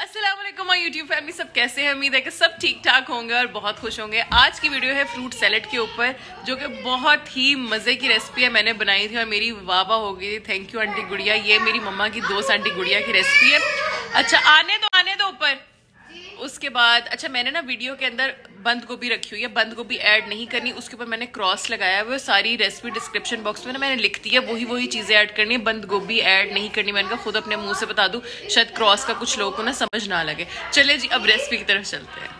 YouTube family सब कैसे हैं उम्मीद है कि सब ठीक ठाक होंगे और बहुत खुश होंगे आज की वीडियो है फ्रूट सैलड के ऊपर जो कि बहुत ही मज़े की रेसिपी है मैंने बनाई थी और मेरी वाह हो गई थी थैंक यू आंटी गुड़िया ये मेरी मम्मा की दोस्त आंटी गुड़िया की रेसिपी है अच्छा आने तो आने दो ऊपर उसके बाद अच्छा मैंने ना वीडियो के अंदर बंद गोभी रखी हुई है बंद गोभी ऐड नहीं करनी उसके ऊपर मैंने क्रॉस लगाया वो सारी रेसिपी डिस्क्रिप्शन बॉक्स में ना मैंने लिख दी है वही वही चीज़ें ऐड करनी है बंद गोभी ऐड नहीं करनी मैंने कहा खुद अपने मुंह से बता दूँ शायद क्रॉस का कुछ लोगों को ना समझ ना लगे चले जी अब रेसिपी की तरफ चलते हैं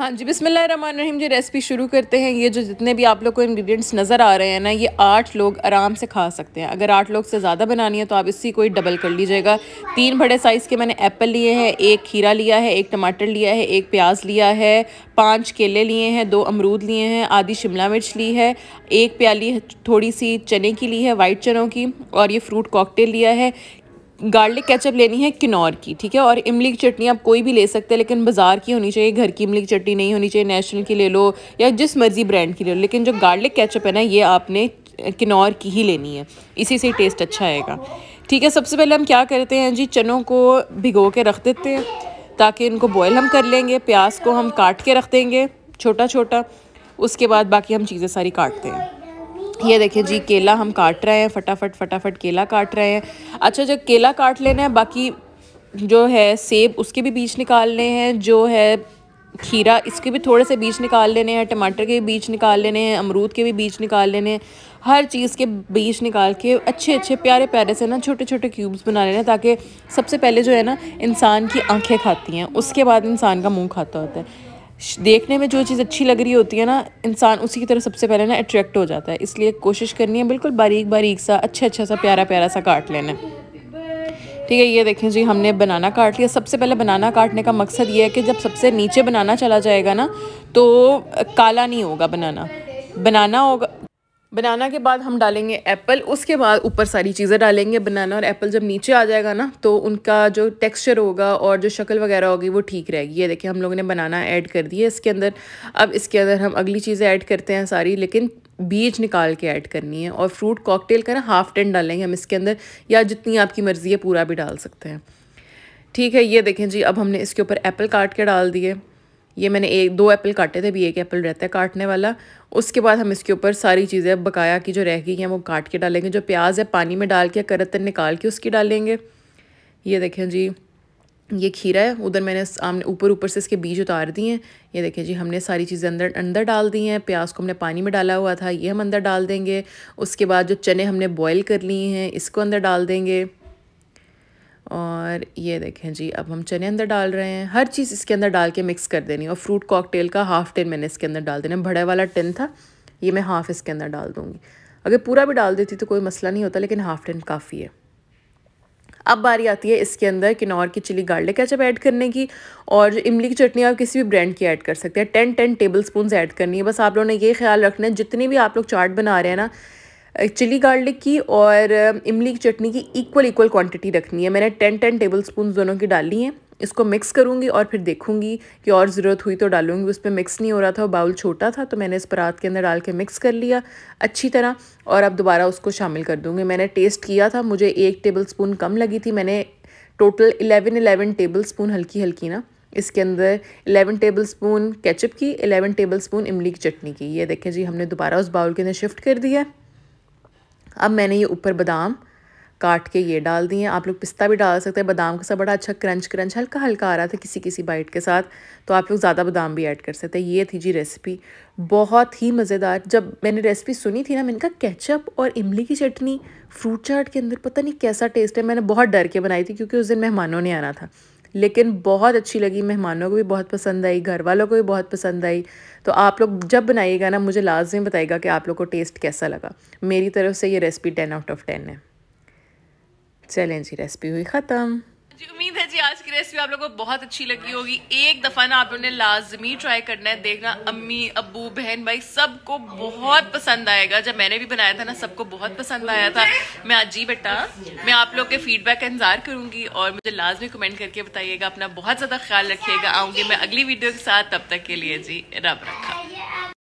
हाँ जी बिसमीम जी रेसिपी शुरू करते हैं ये जो जितने भी आप लोग को इंग्रेडिएंट्स नज़र आ रहे हैं ना ये आठ लोग आराम से खा सकते हैं अगर आठ लोग से ज़्यादा बनानी है तो आप इसी कोई डबल कर लीजिएगा तीन बड़े साइज़ के मैंने एप्पल लिए हैं एक खीरा लिया है एक टमाटर लिया है एक प्याज लिया है पाँच केले लिए हैं दो अमरूद लिए हैं आधी शिमला मिर्च ली है एक प्याली थोड़ी सी चने की ली है वाइट चनों की और ये फ्रूट कॉकटेल लिया है गार्लिक केचप लेनी है किनौर की ठीक है और इमली की चटनी आप कोई भी ले सकते हैं लेकिन बाज़ार की होनी चाहिए घर की इमली की चटनी नहीं होनी चाहिए नेशनल की ले लो या जिस मर्ज़ी ब्रांड की ले लो लेकिन जो गार्लिक केचप है ना ये आपने किनौर की ही लेनी है इसी से टेस्ट अच्छा आएगा ठीक है सबसे पहले हम क्या करते हैं जी चनों को भिगो के रख देते हैं ताकि इनको बॉयल हम कर लेंगे प्याज को हम काट के रख देंगे छोटा छोटा उसके बाद बाकी हम चीज़ें सारी काटते हैं ये देखें जी केला हम काट रहे हैं फटाफट फटाफट केला काट रहे हैं अच्छा जब केला काट लेना है बाकी जो है सेब उसके भी बीज निकालने हैं जो है खीरा इसके भी थोड़े से बीज निकाल लेने हैं टमाटर के भी बीज निकाल लेने हैं अमरूद के भी बीज निकाल लेने हैं हर चीज़ के बीज निकाल के अच्छे अच्छे प्यारे प्यारे से ना छोटे छोटे क्यूब्स बना लेने ताकि सबसे पहले जो है ना इंसान की आंखें खाती हैं उसके बाद इंसान का मुंह खाता होता है देखने में जो चीज़ अच्छी लग रही होती है ना इंसान उसी की तरह सबसे पहले ना अट्रैक्ट हो जाता है इसलिए कोशिश करनी है बिल्कुल बारीक बारीक सा अच्छा अच्छा सा प्यारा प्यारा सा काट लेना ठीक है ये देखें जी हमने बनाना काट लिया सबसे पहले बनाना काटने का मकसद ये है कि जब सबसे नीचे बनाना चला जाएगा ना तो काला नहीं होगा बनाना बनाना होगा बनाना के बाद हम डालेंगे एप्पल उसके बाद ऊपर सारी चीज़ें डालेंगे बनाना और एप्पल जब नीचे आ जाएगा ना तो उनका जो टेक्सचर होगा और जो शक्ल वगैरह होगी वो ठीक रहेगी ये देखिए हम लोगों ने बनाना ऐड कर दिया इसके अंदर अब इसके अंदर हम अगली चीज़ें ऐड करते हैं सारी लेकिन बीज निकाल के ऐड करनी है और फ्रूट कॉकटेल का ना हाफ टेन डालेंगे हम इसके अंदर या जितनी आपकी मर्ज़ी है पूरा भी डाल सकते हैं ठीक है ये देखें जी अब हमने इसके ऊपर एप्पल काट के डाल दिए ये मैंने एक दो एप्पल काटे थे भी एक एप्पल रहता है काटने वाला उसके बाद हम इसके ऊपर सारी चीज़ें बकाया की जो रह गई हैं वो काट के डालेंगे जो प्याज है पानी में डाल के करतन निकाल के उसकी डालेंगे ये देखें जी ये खीरा है उधर मैंने सामने ऊपर ऊपर से इसके बीज उतार दिए हैं ये देखें जी हमने सारी चीज़ें अंदर अंदर डाल दी हैं प्याज को हमने पानी में डाला हुआ था ये हम अंदर डाल देंगे उसके बाद जो चने हमने बॉयल कर लिए हैं इसको अंदर डाल देंगे और ये देखें जी अब हम चने अंदर डाल रहे हैं हर चीज़ इसके अंदर डाल के मिक्स कर देनी और फ्रूट कॉकटेल का हाफ़ टिन मैंने इसके अंदर डाल देना बड़े वाला टिन था ये मैं हाफ़ इसके अंदर डाल दूँगी अगर पूरा भी डाल देती तो कोई मसला नहीं होता लेकिन हाफ़ टिन काफ़ी है अब बारी आती है इसके अंदर किनौर की चिली गार्लिक कैचअप ऐड करने की और इमली की चटनी आप किसी भी ब्रांड की ऐड कर सकते हैं ten ten tablespoon add करनी है बस आप लोगों ने ये ख्याल रखना है जितनी भी आप लोग चाट बना रहे हैं ना चिली गार्लिक की और इमली की चटनी की इक्वल इक्वल क्वांटिटी रखनी है मैंने टेन टेन टेबल स्पून दोनों की डाली हैं इसको मिक्स करूँगी और फिर देखूँगी कि और ज़रूरत हुई तो डालूँगी उस पर मिक्स नहीं हो रहा था बाउल छोटा था तो मैंने इस परात के अंदर डाल के मिक्स कर लिया अच्छी तरह और अब दोबारा उसको शामिल कर दूँगी मैंने टेस्ट किया था मुझे एक टेबल स्पून कम लगी थी मैंने total eleven eleven tablespoon हल्की हल्की ना इसके अंदर 11 टेबल स्पून केचप की 11 टेबल स्पून इमली की चटनी की ये देखें जी हमने दोबारा उस बाउल के अंदर शिफ्ट कर दिया है अब मैंने ये ऊपर बादाम काट के ये डाल दिए आप लोग पिस्ता भी डाल सकते हैं बादाम के साथ बड़ा अच्छा क्रंच क्रंच हल्का हल्का आ रहा था किसी किसी बाइट के साथ तो आप लोग ज़्यादा बादाम भी ऐड कर सकते हैं ये थी जी रेसिपी बहुत ही मज़ेदार जब मैंने रेसिपी सुनी थी ना मैंने कहा केचप और इमली की चटनी फ्रूट चाट के अंदर पता नहीं कैसा टेस्ट है मैंने बहुत डर के बनाई थी क्योंकि उस दिन मेहमानों ने आना था लेकिन बहुत अच्छी लगी मेहमानों को भी बहुत पसंद आई घर वालों को भी बहुत पसंद आई तो आप लोग जब बनाइएगा ना मुझे लाजमी बताइएगा कि आप लोग को टेस्ट कैसा लगा मेरी तरफ से ये recipe ten out of ten है चलें जी रेसिपी हुई ख़त्म रेसिपी आप लोगों को बहुत अच्छी लगी होगी एक दफ़ा ना आप लोगों ने लाजमी ट्राई करना है देखना अम्मी अबू बहन भाई सबको बहुत पसंद आएगा जब मैंने भी बनाया था ना सबको बहुत पसंद आया था मैं आज जी बेटा मैं आप लोग के फीडबैक का इंतजार करूंगी और मुझे लाजमी कमेंट करके बताइएगा अपना बहुत ज़्यादा ख्याल रखिएगा आऊंगी मैं अगली वीडियो के साथ तब तक के लिए जी रब रखा